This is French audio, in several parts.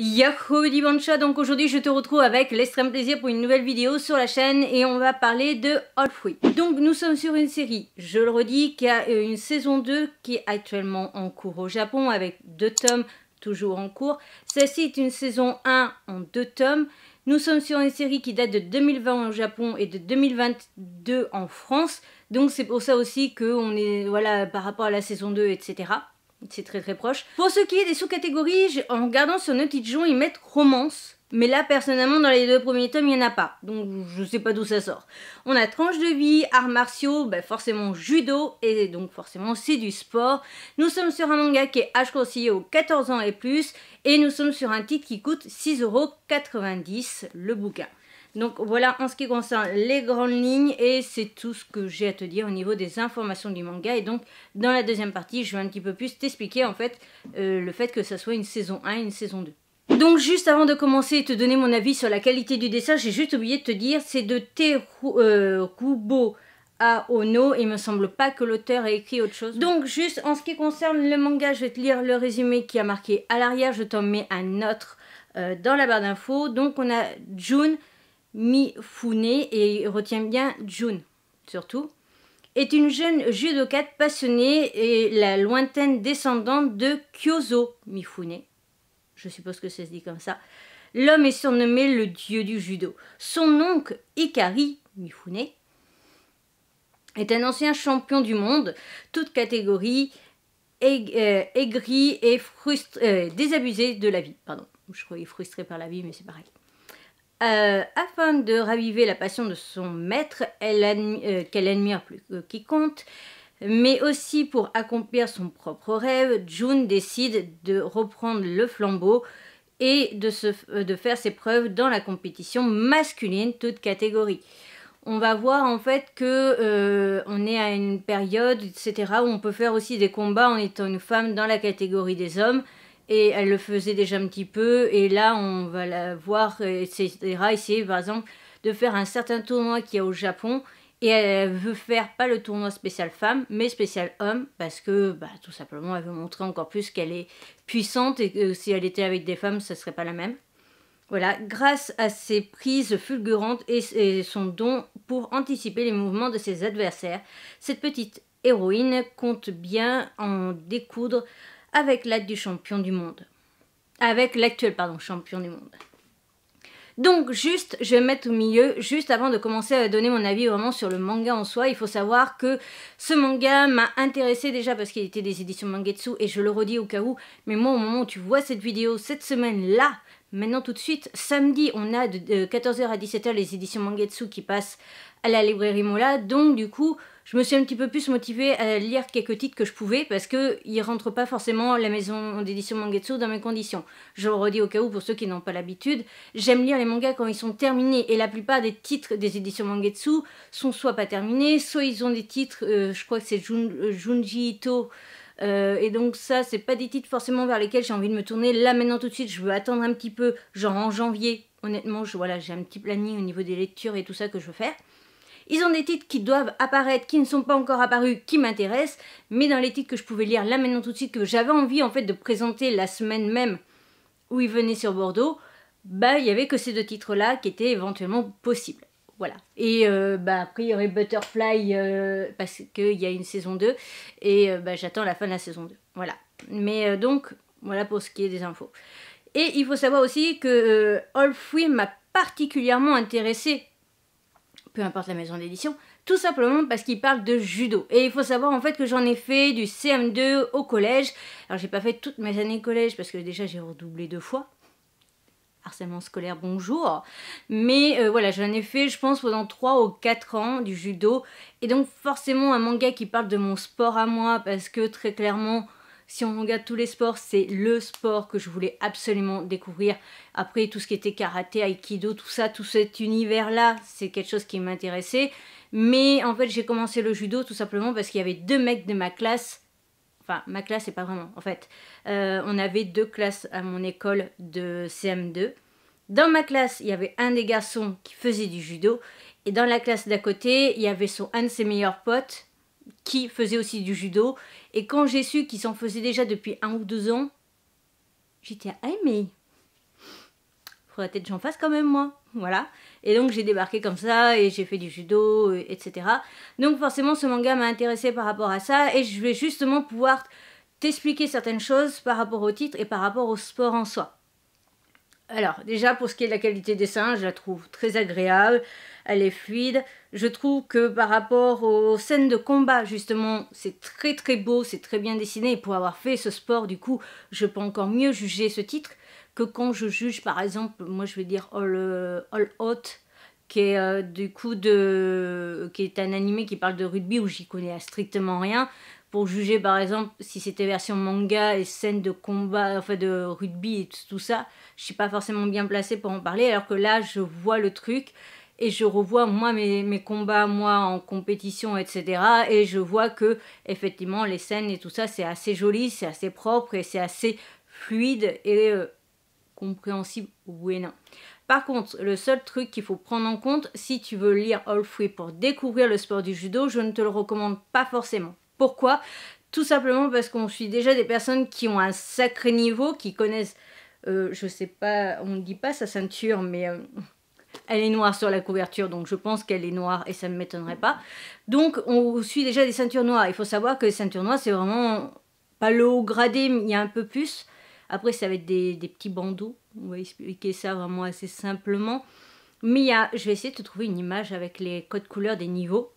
Yahoo Dibancha, donc aujourd'hui je te retrouve avec l'extrême plaisir pour une nouvelle vidéo sur la chaîne et on va parler de All Free. Donc nous sommes sur une série, je le redis, qui a euh, une saison 2 qui est actuellement en cours au Japon avec deux tomes toujours en cours. Celle-ci est une saison 1 en deux tomes. Nous sommes sur une série qui date de 2020 au Japon et de 2022 en France. Donc c'est pour ça aussi qu'on est, voilà, par rapport à la saison 2, etc. C'est très très proche. Pour ce qui est des sous-catégories, en regardant sur nos John, ils mettent romance. Mais là, personnellement, dans les deux premiers tomes, il n'y en a pas. Donc, je ne sais pas d'où ça sort. On a tranche de vie, arts martiaux, ben forcément judo, et donc forcément c'est du sport. Nous sommes sur un manga qui est âge conseillé aux 14 ans et plus, et nous sommes sur un titre qui coûte 6,90€ le bouquin. Donc voilà en ce qui concerne les grandes lignes et c'est tout ce que j'ai à te dire au niveau des informations du manga. Et donc dans la deuxième partie, je vais un petit peu plus t'expliquer en fait euh, le fait que ça soit une saison 1 et une saison 2. Donc juste avant de commencer et te donner mon avis sur la qualité du dessin, j'ai juste oublié de te dire, c'est de Terubo euh, à Ono, il me semble pas que l'auteur ait écrit autre chose. Donc juste en ce qui concerne le manga, je vais te lire le résumé qui a marqué à l'arrière, je t'en mets un autre euh, dans la barre d'infos. Donc on a June, Mifune, et retient bien Jun surtout, est une jeune judokate passionnée et la lointaine descendante de Kyozo Mifune. Je suppose que ça se dit comme ça. L'homme est surnommé le dieu du judo. Son oncle, Ikari Mifune, est un ancien champion du monde, toute catégorie, euh, aigri et frustré, euh, désabusé de la vie. Pardon, je croyais frustré par la vie, mais c'est pareil. Euh, afin de raviver la passion de son maître euh, qu'elle admire plus que quiconque, mais aussi pour accomplir son propre rêve, June décide de reprendre le flambeau et de, euh, de faire ses preuves dans la compétition masculine, toute catégorie. On va voir en fait que on est à une période, etc., où on peut faire aussi des combats en étant une femme dans la catégorie des hommes et elle le faisait déjà un petit peu et là on va la voir etc essayer par exemple de faire un certain tournoi qu'il y a au Japon et elle veut faire pas le tournoi spécial femme mais spécial homme parce que bah, tout simplement elle veut montrer encore plus qu'elle est puissante et que si elle était avec des femmes ce serait pas la même voilà, grâce à ses prises fulgurantes et son don pour anticiper les mouvements de ses adversaires, cette petite héroïne compte bien en découdre avec l'aide du champion du monde. Avec l'actuel, pardon, champion du monde. Donc juste, je vais mettre au milieu, juste avant de commencer à donner mon avis vraiment sur le manga en soi, il faut savoir que ce manga m'a intéressé déjà parce qu'il était des éditions Mangetsu et je le redis au cas où, mais moi au moment où tu vois cette vidéo, cette semaine-là, maintenant tout de suite, samedi, on a de 14h à 17h les éditions Mangetsu qui passent à la librairie Mola, donc du coup, je me suis un petit peu plus motivée à lire quelques titres que je pouvais parce que ne rentrent pas forcément la maison d'édition Mangetsu dans mes conditions. Je le redis au cas où pour ceux qui n'ont pas l'habitude, j'aime lire les mangas quand ils sont terminés et la plupart des titres des éditions Mangetsu sont soit pas terminés, soit ils ont des titres, euh, je crois que c'est euh, Junji Ito. Euh, et donc ça, c'est pas des titres forcément vers lesquels j'ai envie de me tourner là maintenant tout de suite. Je veux attendre un petit peu, genre en janvier. Honnêtement, voilà, j'ai un petit planning au niveau des lectures et tout ça que je veux faire. Ils ont des titres qui doivent apparaître, qui ne sont pas encore apparus, qui m'intéressent, mais dans les titres que je pouvais lire là maintenant tout de suite, que j'avais envie en fait de présenter la semaine même où ils venaient sur Bordeaux, bah il n'y avait que ces deux titres-là qui étaient éventuellement possibles. Voilà. Et euh, bah, après il y aurait Butterfly, euh, parce qu'il y a une saison 2, et euh, bah, j'attends la fin de la saison 2. Voilà. Mais donc, voilà pour ce qui est des infos. Et il faut savoir aussi que All Free m'a particulièrement intéressée peu importe la maison d'édition, tout simplement parce qu'il parle de judo. Et il faut savoir en fait que j'en ai fait du CM2 au collège. Alors j'ai pas fait toutes mes années collège parce que déjà j'ai redoublé deux fois. Harcèlement scolaire, bonjour. Mais euh, voilà, j'en ai fait, je pense, pendant 3 ou 4 ans du judo. Et donc forcément un manga qui parle de mon sport à moi parce que très clairement, si on regarde tous les sports, c'est le sport que je voulais absolument découvrir. Après, tout ce qui était karaté, aikido, tout ça, tout cet univers-là, c'est quelque chose qui m'intéressait. Mais en fait, j'ai commencé le judo tout simplement parce qu'il y avait deux mecs de ma classe enfin ma classe c'est pas vraiment en fait euh, on avait deux classes à mon école de CM2 dans ma classe il y avait un des garçons qui faisait du judo et dans la classe d'à côté il y avait son un de ses meilleurs potes qui faisait aussi du judo. Et quand j'ai su qu'ils s'en faisait déjà depuis un ou deux ans, j'étais ah mais faudrait peut-être que j'en fasse quand même moi, voilà. Et donc j'ai débarqué comme ça et j'ai fait du judo, etc. Donc forcément ce manga m'a intéressé par rapport à ça et je vais justement pouvoir t'expliquer certaines choses par rapport au titre et par rapport au sport en soi. Alors, déjà, pour ce qui est de la qualité des seins, je la trouve très agréable, elle est fluide. Je trouve que par rapport aux scènes de combat, justement, c'est très très beau, c'est très bien dessiné. Et pour avoir fait ce sport, du coup, je peux encore mieux juger ce titre que quand je juge, par exemple, moi je vais dire All, euh, all Hot qui est euh, du coup de qui est un animé qui parle de rugby où j'y connais strictement rien pour juger par exemple si c'était version manga et scène de combat enfin de rugby et tout ça je suis pas forcément bien placée pour en parler alors que là je vois le truc et je revois moi mes, mes combats moi en compétition etc et je vois que effectivement les scènes et tout ça c'est assez joli c'est assez propre et c'est assez fluide et euh, compréhensible oui et non par contre, le seul truc qu'il faut prendre en compte, si tu veux lire All Free pour découvrir le sport du judo, je ne te le recommande pas forcément. Pourquoi Tout simplement parce qu'on suit déjà des personnes qui ont un sacré niveau, qui connaissent, je euh, je sais pas, on ne dit pas sa ceinture, mais... Euh, elle est noire sur la couverture, donc je pense qu'elle est noire et ça ne m'étonnerait pas. Donc on suit déjà des ceintures noires. Il faut savoir que les ceintures noires, c'est vraiment pas le haut gradé, mais il y a un peu plus. Après, ça va être des, petits bandeaux. On va expliquer ça vraiment assez simplement. Mais il y a, je vais essayer de te trouver une image avec les codes couleurs des niveaux.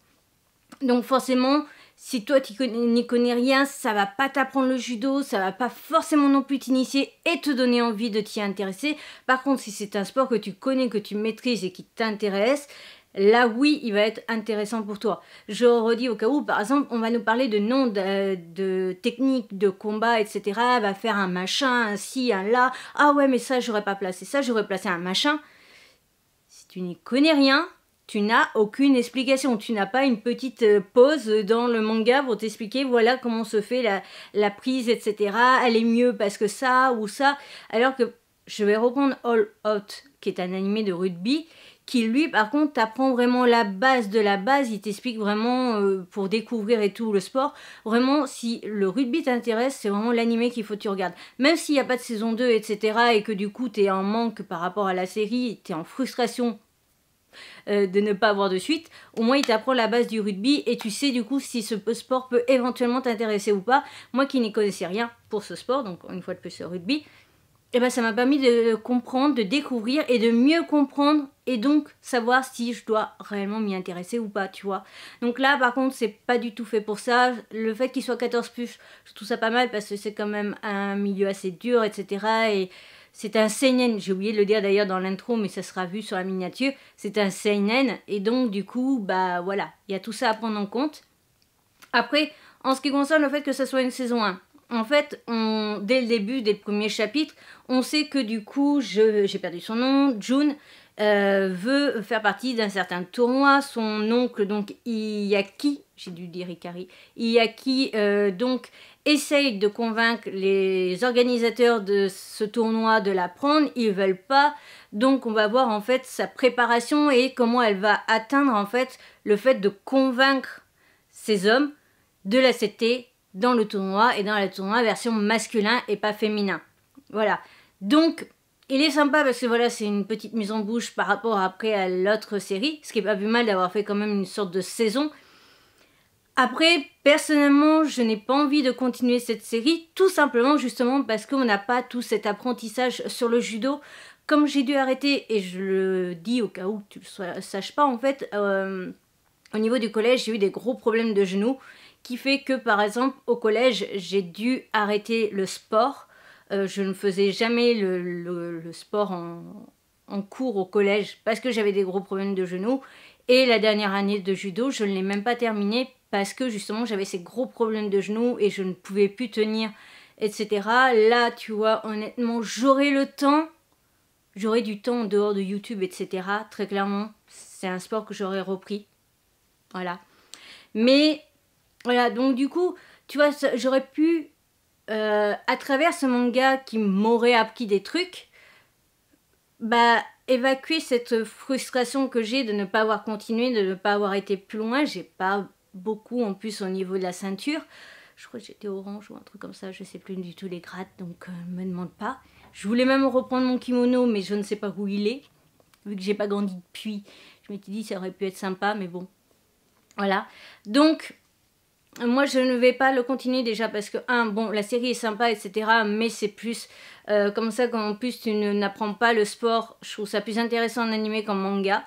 Donc forcément, si toi tu n'y connais rien, ça va pas t'apprendre le judo, ça va pas forcément non plus t'initier et te donner envie de t'y intéresser. Par contre, si c'est un sport que tu connais, que tu maîtrises et qui t'intéresse, là oui, il va être intéressant pour toi. Je redis au cas où, par exemple, on va nous parler de noms, de, techniques de combat, etc. Elle va faire un machin, un ci, un là. Ah ouais, mais ça, j'aurais pas placé ça, j'aurais placé un machin. Si tu n'y connais rien, tu n'as aucune explication. Tu n'as pas une petite euh, pause dans le manga pour t'expliquer, voilà comment se fait la, la prise, etc. Elle est mieux parce que ça ou ça. Alors que je vais reprendre All Out, qui est un animé de rugby qui lui par contre t'apprend vraiment la base de la base, il t'explique vraiment euh, pour découvrir et tout le sport. Vraiment si le rugby t'intéresse, c'est vraiment l'animé qu'il faut que tu regardes. Même s'il n'y a pas de saison 2, etc. et que du coup t'es en manque par rapport à la série, t'es en frustration euh, de ne pas avoir de suite, au moins il t'apprend la base du rugby et tu sais du coup si ce sport peut éventuellement t'intéresser ou pas. Moi qui n'y connaissais rien pour ce sport, donc une fois de plus le rugby, et eh ben ça m'a permis de comprendre, de découvrir et de mieux comprendre et donc savoir si je dois réellement m'y intéresser ou pas, tu vois. Donc là par contre c'est pas du tout fait pour ça. Le fait qu'il soit 14 plus, je trouve ça pas mal parce que c'est quand même un milieu assez dur, etc. Et c'est un seinen, j'ai oublié de le dire d'ailleurs dans l'intro, mais ça sera vu sur la miniature. C'est un seinen et donc du coup bah voilà, il y a tout ça à prendre en compte. Après, en ce qui concerne le fait que ça soit une saison 1, en fait, dès le début des premiers chapitres, on sait que du coup, j'ai perdu son nom, June, euh, veut faire partie d'un certain tournoi. Son oncle, donc Iyaki, j'ai dû dire Ikari, Iyaki, euh, donc, essaye de convaincre les organisateurs de ce tournoi de la prendre. Ils veulent pas. Donc, on va voir en fait sa préparation et comment elle va atteindre en fait le fait de convaincre ces hommes de la CT dans le tournoi et dans le tournoi version masculin et pas féminin. Voilà. Donc, il est sympa parce que voilà, c'est une petite mise en bouche par rapport après à l'autre série, ce qui n'est pas plus mal d'avoir fait quand même une sorte de saison. Après, personnellement, je n'ai pas envie de continuer cette série, tout simplement justement parce qu'on n'a pas tout cet apprentissage sur le judo. Comme j'ai dû arrêter, et je le dis au cas où tu ne le saches pas, en fait, euh, au niveau du collège, j'ai eu des gros problèmes de genoux qui fait que par exemple au collège j'ai dû arrêter le sport. Euh, je ne faisais jamais le, sport en, en, cours au collège parce que j'avais des gros problèmes de genoux. Et la dernière année de judo, je ne l'ai même pas terminée parce que justement j'avais ces gros problèmes de genoux et je ne pouvais plus tenir, etc. Là, tu vois, honnêtement, j'aurais le temps, j'aurais du temps en dehors de YouTube, etc. Très clairement, c'est un sport que j'aurais repris. Voilà. Mais voilà, donc du coup, tu vois, j'aurais pu, euh, à travers ce manga qui m'aurait appris des trucs, bah, évacuer cette frustration que j'ai de ne pas avoir continué, de ne pas avoir été plus loin. J'ai pas beaucoup en plus au niveau de la ceinture. Je crois que j'étais orange ou un truc comme ça, je sais plus du tout les grades, donc ne euh, me demande pas. Je voulais même reprendre mon kimono, mais je ne sais pas où il est. Vu que j'ai pas grandi depuis, je m'étais dit ça aurait pu être sympa, mais bon. Voilà. Donc, moi, je ne vais pas le continuer déjà parce que, un, bon, la série est sympa, etc. Mais c'est plus euh, comme ça qu'en plus tu n'apprends pas le sport. Je trouve ça plus intéressant en animé qu'en manga.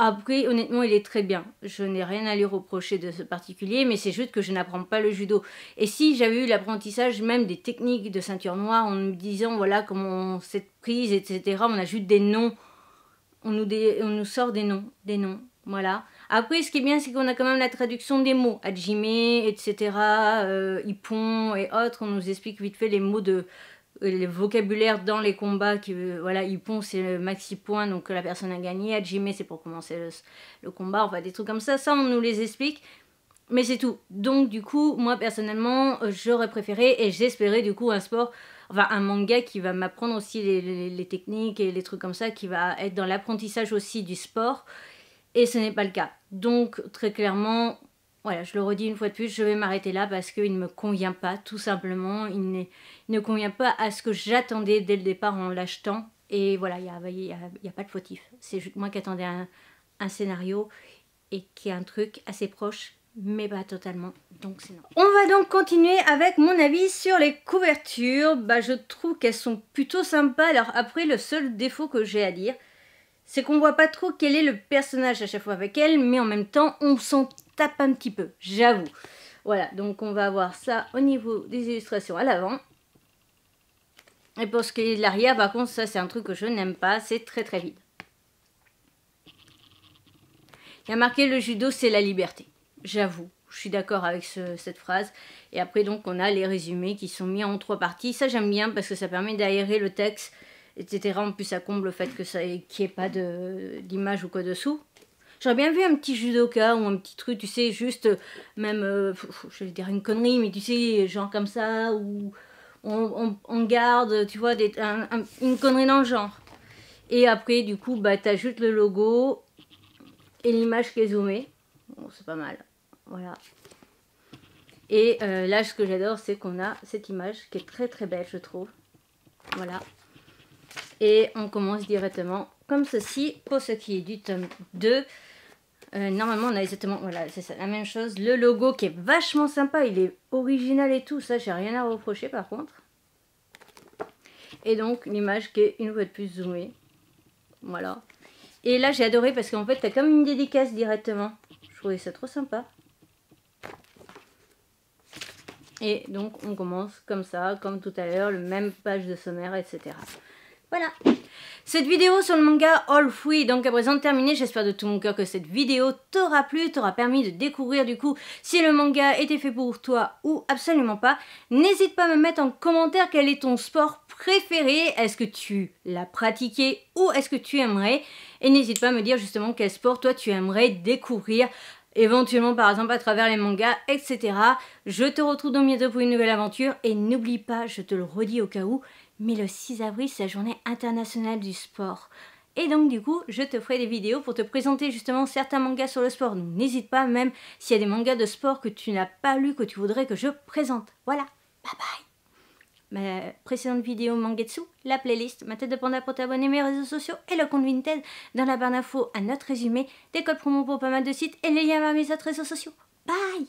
Après, honnêtement, il est très bien. Je n'ai rien à lui reprocher de ce particulier, mais c'est juste que je n'apprends pas le judo. Et si j'avais eu l'apprentissage même des techniques de ceinture noire en me disant, voilà, comment cette prise, etc., on ajoute des noms. On nous, on nous sort des noms, des noms, voilà. Après, ce qui est bien, c'est qu'on a quand même la traduction des mots. Hajime, etc., euh, et autres. On nous explique vite fait les mots de euh, le vocabulaire dans les combats qui euh, voilà Ippon c'est le maxi point donc la personne a gagné Hajime c'est pour commencer le, combat enfin des trucs comme ça ça on nous les explique mais c'est tout donc du coup moi personnellement j'aurais préféré et j'espérais du coup un sport enfin un manga qui va m'apprendre aussi les, les, les techniques et les trucs comme ça qui va être dans l'apprentissage aussi du sport et ce n'est pas le cas. Donc très clairement, voilà, je le redis une fois de plus, je vais m'arrêter là parce qu'il ne me convient pas, tout simplement. Il, ne convient pas à ce que j'attendais dès le départ en l'achetant. Et voilà, il n'y a, pas de fautif. C'est juste moi qui attendais un, scénario et qui est un truc assez proche mais pas totalement, donc c'est non. On va donc continuer avec mon avis sur les couvertures. Bah, je trouve qu'elles sont plutôt sympas. Alors après, le seul défaut que j'ai à dire, c'est qu'on voit pas trop quel est le personnage à chaque fois avec elle, mais en même temps, on s'en tape un petit peu, j'avoue. Voilà, donc on va avoir ça au niveau des illustrations à l'avant. Et pour ce qui est de l'arrière, par contre, ça c'est un truc que je n'aime pas, c'est très très vide. Il y a marqué le judo, c'est la liberté. J'avoue, je suis d'accord avec cette phrase. Et après, donc, on a les résumés qui sont mis en trois parties. Ça, j'aime bien parce que ça permet d'aérer le texte etc. En plus, ça comble le fait que ça qu'il n'y ait pas d'image ou quoi dessous. J'aurais bien vu un petit judoka ou un petit truc, tu sais, juste euh, même, euh, je vais dire une connerie, mais tu sais, genre comme ça, où on, garde, tu vois, des, une connerie dans le genre. Et après, du coup, bah, t'ajoutes le logo et l'image qui est zoomée. Bon, c'est pas mal. Voilà. Et euh, là, ce que j'adore, c'est qu'on a cette image qui est très très belle, je trouve. Voilà. Et on commence directement comme ceci pour ce qui est du tome 2. Euh, normalement, on a exactement, voilà, c'est la même chose. Le logo qui est vachement sympa, il est original et tout, ça, j'ai rien à reprocher par contre. Et donc, l'image qui est une fois de plus zoomée. Voilà. Et là, j'ai adoré parce qu'en fait, t'as comme une dédicace directement. Je trouvais ça trop sympa. Et donc, on commence comme ça, comme tout à l'heure, le même page de sommaire, etc. Voilà cette vidéo sur le manga All Free donc à présent terminée, j'espère de tout mon cœur que cette vidéo t'aura plu, t'aura permis de découvrir du coup si le manga était fait pour toi ou absolument pas. N'hésite pas à me mettre en commentaire quel est ton sport préféré, est-ce que tu l'as pratiqué ou est-ce que tu aimerais et n'hésite pas à me dire justement quel sport toi tu aimerais découvrir éventuellement par exemple à travers les mangas, etc. Je te retrouve dans bientôt pour une nouvelle aventure et n'oublie pas, je te le redis au cas où, mais le 6 avril c'est la journée internationale du sport. Et donc du coup, je te ferai des vidéos pour te présenter justement certains mangas sur le sport. Donc n'hésite pas même s'il y a des mangas de sport que tu n'as pas lu que tu voudrais que je présente. Voilà, bye bye ma précédente vidéo Mangetsu, la playlist, ma tête de panda pour t'abonner, mes réseaux sociaux et le compte Vinted dans la barre d'infos à notre résumé, des codes promo pour pas mal de sites et les liens vers mes autres réseaux sociaux. Bye